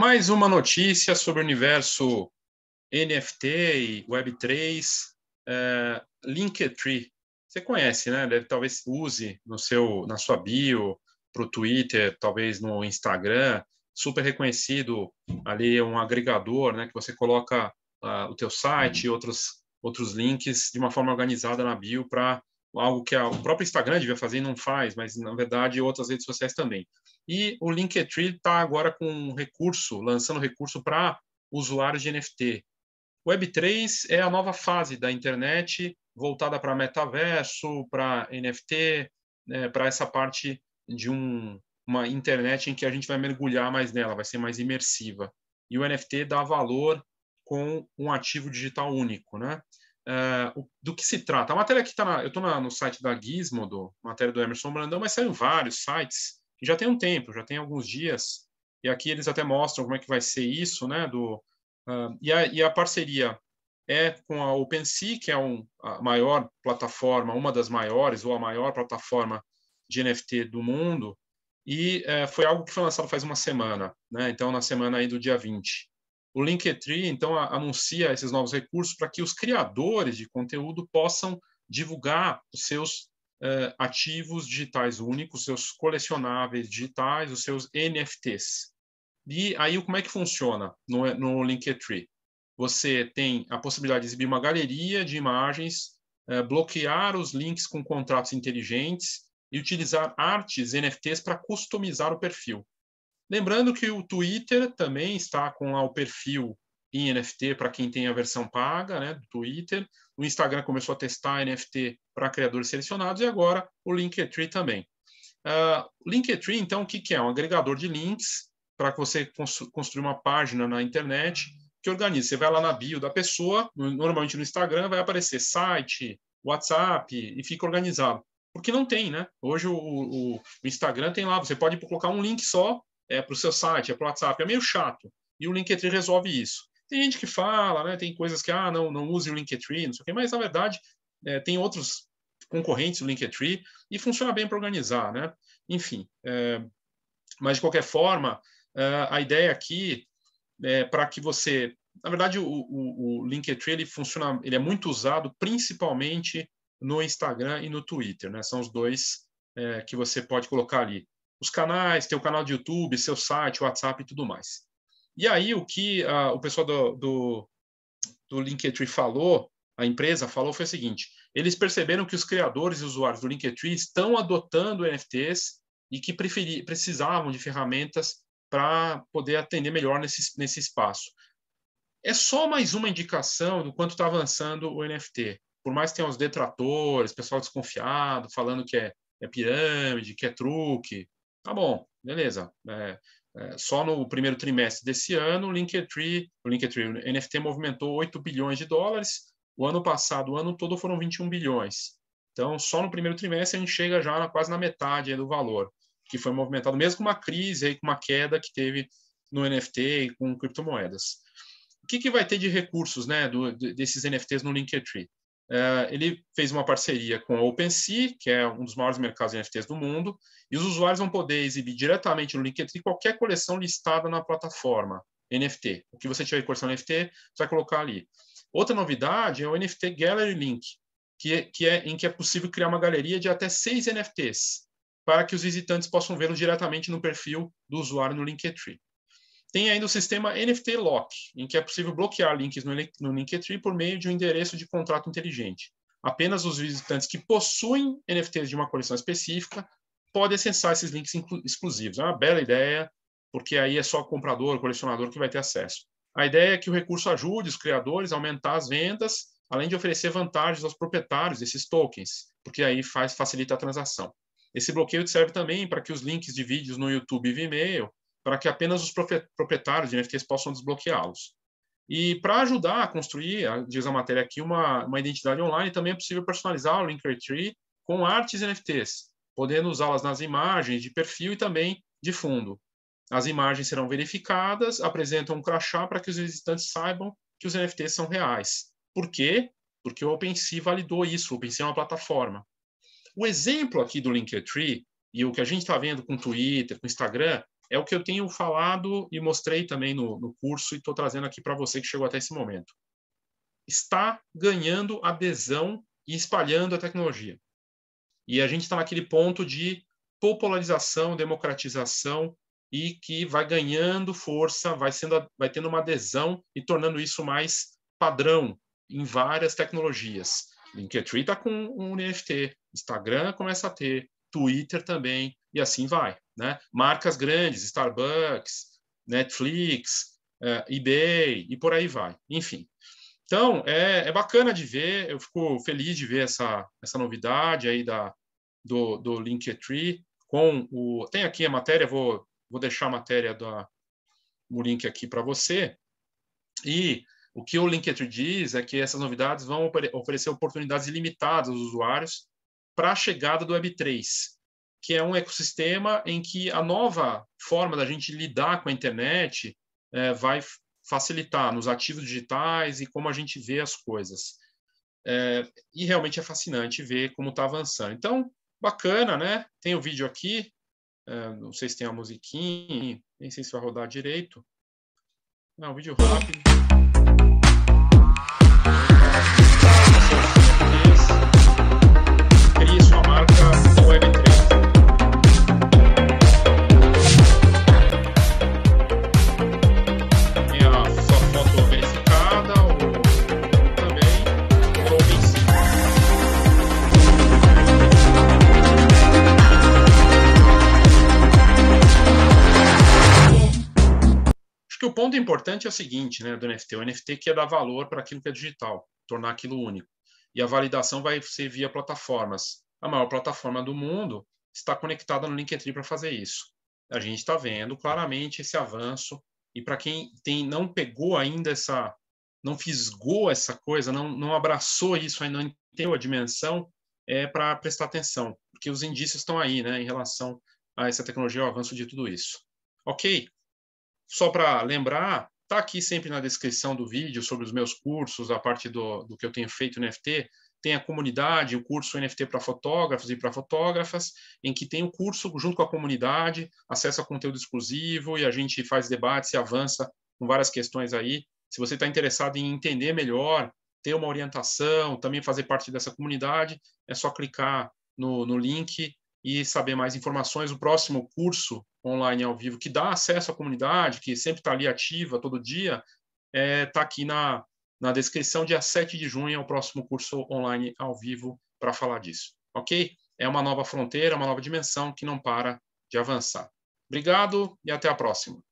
Mais uma notícia sobre o universo NFT e Web3, é, Linktree. Você conhece, né? Deve talvez use no seu, na sua bio, para o Twitter, talvez no Instagram. Super reconhecido ali, é um agregador, né? Que você coloca uh, o teu site e outros, outros links de uma forma organizada na bio para algo que o próprio Instagram devia fazer e não faz, mas na verdade outras redes sociais também. E o Linktree está agora com um recurso, lançando recurso para usuários de NFT. Web3 é a nova fase da internet voltada para metaverso, para NFT, né, para essa parte de um, uma internet em que a gente vai mergulhar mais nela, vai ser mais imersiva. E o NFT dá valor com um ativo digital único, né? Uh, do que se trata. A matéria que está Eu estou no site da Gizmodo, matéria do Emerson Brandão, mas saíram vários sites, e já tem um tempo, já tem alguns dias, e aqui eles até mostram como é que vai ser isso, né? Do, uh, e, a, e, a, parceria é com a OpenSea, que é um, a maior plataforma, uma das maiores, ou a maior plataforma de NFT do mundo, e uh, foi algo que foi lançado faz uma semana, né? Então, na semana aí do dia 20. O Linktree, então, anuncia esses novos recursos para que os criadores de conteúdo possam divulgar os seus uh, ativos digitais únicos, seus colecionáveis digitais, os seus NFTs. E aí, como é que funciona no, no Linktree? Você tem a possibilidade de exibir uma galeria de imagens, uh, bloquear os links com contratos inteligentes e utilizar artes NFTs para customizar o perfil. Lembrando que o Twitter também está com lá o perfil em NFT para quem tem a versão paga né, do Twitter. O Instagram começou a testar NFT para criadores selecionados e agora o Linktree também. Uh, Linktree, então, o que, que é? Um agregador de links para que você construir uma página na internet que organiza. Você vai lá na bio da pessoa, normalmente no Instagram vai aparecer site, WhatsApp e fica organizado. Porque não tem, né? Hoje o, o, o Instagram tem lá, você pode colocar um link só é para o seu site, é para o WhatsApp, é meio chato. E o Linktree resolve isso. Tem gente que fala, né, tem coisas que, ah, não, não use o Linktree, não sei o quê, mas na verdade é, tem outros concorrentes do Linktree e funciona bem para organizar, né? Enfim, é, mas de qualquer forma, é, a ideia aqui é para que você, na verdade, o, o, o Linktree ele funciona, ele é muito usado principalmente no Instagram e no Twitter, né? São os dois é, que você pode colocar ali os canais, tem o canal de YouTube, seu site, WhatsApp e tudo mais. E aí, o que ah, o pessoal do, do, do Linktree falou, a empresa falou, foi o seguinte: eles perceberam que os criadores e usuários do Linktree estão adotando NFTs e que preferi, precisavam de ferramentas para poder atender melhor nesse, nesse espaço. É só mais uma indicação do quanto está avançando o NFT. Por mais que tenha os detratores, pessoal desconfiado, falando que é, é pirâmide, que é truque, Tá bom, beleza. É, é, só no primeiro trimestre desse ano, o Linktree, o Linktree, o NFT movimentou 8 bilhões de dólares. O ano passado, o ano todo, foram 21 bilhões. Então, só no primeiro trimestre a gente chega já na, quase na metade do valor que foi movimentado, mesmo com uma crise, aí, com uma queda que teve no NFT e com criptomoedas. O que, que vai ter de recursos né, do, desses NFTs no Linktree? É, ele fez uma parceria com a OpenSea, que é um dos maiores mercados de NFTs do mundo, e os usuários vão poder exibir diretamente no Linktree qualquer coleção listada na plataforma NFT. O que você tiver de coleção NFT, você vai colocar ali. Outra novidade é o NFT Gallery Link, que, que é, em que é possível criar uma galeria de até seis NFTs, para que os visitantes possam vê-los diretamente no perfil do usuário no Linktree. Tem ainda o sistema NFT Lock, em que é possível bloquear links no, Linktree por meio de um endereço de contrato inteligente. Apenas os visitantes que possuem NFTs de uma coleção específica podem acessar esses links exclusivos. É uma bela ideia, porque aí é só o comprador, o colecionador que vai ter acesso. A ideia é que o recurso ajude os criadores a aumentar as vendas, além de oferecer vantagens aos proprietários desses tokens, porque aí faz facilita a transação. Esse bloqueio serve também para que os links de vídeos no YouTube e Vimeo para que apenas os proprietários de NFTs possam desbloqueá-los. E para ajudar a construir, diz a matéria aqui, uma, uma identidade online, também é possível personalizar o Linktree com artes NFTs, podendo usá-las nas imagens de perfil e também de fundo. As imagens serão verificadas, apresentam um crachá para que os visitantes saibam que os NFTs são reais. Por quê? Porque o OpenSea validou isso, o OpenSea é uma plataforma. O exemplo aqui do Linktree e o que a gente está vendo com Twitter, com Instagram, é o que eu tenho falado e mostrei também no, no curso e estou trazendo aqui para você que chegou até esse momento. Está ganhando adesão e espalhando a tecnologia. E a gente está naquele ponto de popularização, democratização e que vai ganhando força, vai, sendo, vai tendo uma adesão e tornando isso mais padrão em várias tecnologias. Linktree está com um NFT, Instagram começa a ter, Twitter também, e assim vai né? marcas grandes, Starbucks, Netflix, uh, eBay e por aí vai, enfim. Então, é, é, bacana de ver, eu fico feliz de ver essa, essa novidade aí da, do, do Linktree com o... Tem aqui a matéria, vou, vou deixar a matéria da, o link aqui para você. E o que o Linktree diz é que essas novidades vão oferecer oportunidades ilimitadas aos usuários para a chegada do Web3 que é um ecossistema em que a nova forma da gente lidar com a internet é, vai facilitar nos ativos digitais e como a gente vê as coisas. É, e realmente é fascinante ver como está avançando. Então, bacana, né? Tem o vídeo aqui, é, não sei se tem a musiquinha, nem sei se vai rodar direito. Não, vídeo rápido. cria sua marca Acho que o ponto importante é o seguinte, né, do NFT. O NFT quer é dar valor para aquilo que é digital, tornar aquilo único. E a validação vai ser via plataformas. A maior plataforma do mundo está conectada no Linktree para fazer isso. A gente está vendo claramente esse avanço. E para quem tem, não pegou ainda essa, não fisgou essa coisa, não, não abraçou isso, ainda não entendeu a dimensão, é para prestar atenção, porque os indícios estão aí, né, em relação a essa tecnologia, o avanço de tudo isso. Ok? só para lembrar, está aqui sempre na descrição do vídeo sobre os meus cursos, a parte do, do que eu tenho feito no NFT. Tem a comunidade, o curso NFT para fotógrafos e para fotógrafas, em que tem o um curso junto com a comunidade, acesso a conteúdo exclusivo e a gente faz debates e avança com várias questões aí. Se você está interessado em entender melhor, ter uma orientação, também fazer parte dessa comunidade, é só clicar no, no link e saber mais informações, o próximo curso online ao vivo que dá acesso à comunidade, que sempre está ali ativa todo dia, está é, tá aqui na, na descrição, dia 7 de junho é o próximo curso online ao vivo para falar disso, ok? É uma nova fronteira, uma nova dimensão que não para de avançar. Obrigado e até a próxima.